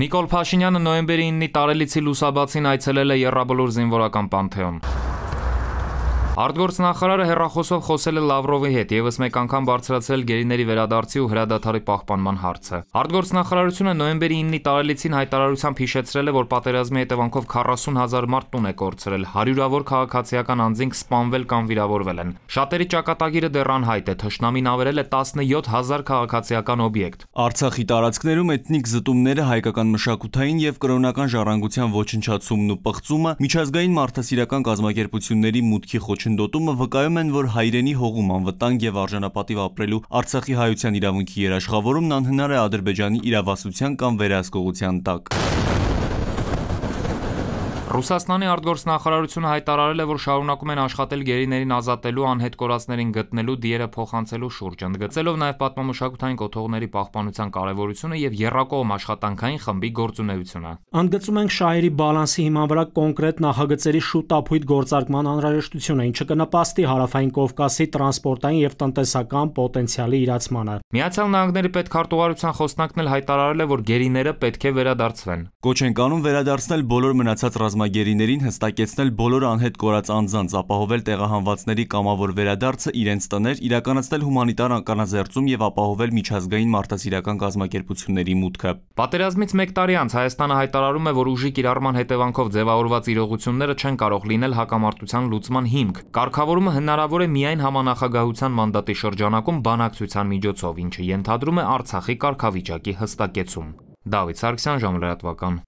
Նիկոլ Փաշինյանը նոյեմբերի 9-ի տարելիցի լուսաբացին այցելել է Եռաբլուր զինվորական պանթեոն։ Արտգործնախարարը հերրախոսով խոսել է Լավրովի հետ եւս մեկ անգամ բարձրացրել գերիների վերադարձի ու հրադադարի պահպանման հարցը։ Արտգործնախարարությունը նոյեմբերի 9-ի տարելիցին հայտարարությամբ հիշեցրել է, որ պատերազմի հետևանքով 40000 մարդ տուն է կորցրել, հարյուրավոր քաղաքացիական անձինք սպանվել կամ վիրավորվել են։ Շատերի ճակատագիրը դեռ անհայտ է, թշնամին ավերել է 17000 քաղաքացիական օբյեկտ։ Արցախի տարածքներում էթնիկ զտումները հայկական մշակութային եւ կրոնական ժառանգության ոչնչացումն ու պղծումը միջազգային մարդասիրական կազմակերպությունների մուտքի խոչ ոչնդոտումը վկայում են, որ հայրենի հողում անվտանգ եւ արժանապատիվ ապրելու Արցախի հայության իրավունքի երաշխավորումն անհնար է Ադրբեջանի իրավասության կամ վերահսկողության տակ։ Ռուսաստանի արտգործնախարարությունը հայտարարել է, որ շարունակում են աշխատել գերիներին ազատելու, անհետ կորածներին գտնելու, դիերը փոխանցելու շուրջ, ընդգծելով նաև պատմամշակութային կոթողների պահպանության կարևորությունը եւ Եռակողմ աշխատանքային խմբի գործունեությունը։ Ընդգծում ենք շահերի բալանսի հիման վրա կոնկրետ նախագծերի շուտ ափույթ գործարկման անհրաժեշտությունը, ինչը կնպաստի Հարավային Կովկասի տրանսպորտային եւ տնտեսական պոտենցիալի իրացմանը։ Միացյալ Նահանգների պետքարտուղարության խոսնակն էլ հայտարարել է, որ գերիները պետք է վերադարձվեն։ Կոչ են անում վերադարձնել բոլոր մնացած ռազմական ռազմագերիներին հստակեցնել բոլոր անհետ կորած անձանց, ապահովել տեղահանվածների կամավոր վերադարձը իրենց տներ, իրականացնել հումանիտար ականաձերծում եւ ապահովել միջազգային մարդասիրական կազմակերպությունների մուտքը։ Պատերազմից 1 տարի անց Հայաստանը հայտարարում է, որ ուժի կիրառման հետևանքով ձևավորված իրողությունները չեն կարող լինել հակամարտության լուծման հիմք։ Կարգավորումը հնարավոր է միայն համանախագահության մանդատի շրջանակում բանակցության միջոցով, ինչը ենթադրում է Արցախի կարգավիճակի հստակեցում։ Դավիթ Սարգսյան, ժամլրատվական։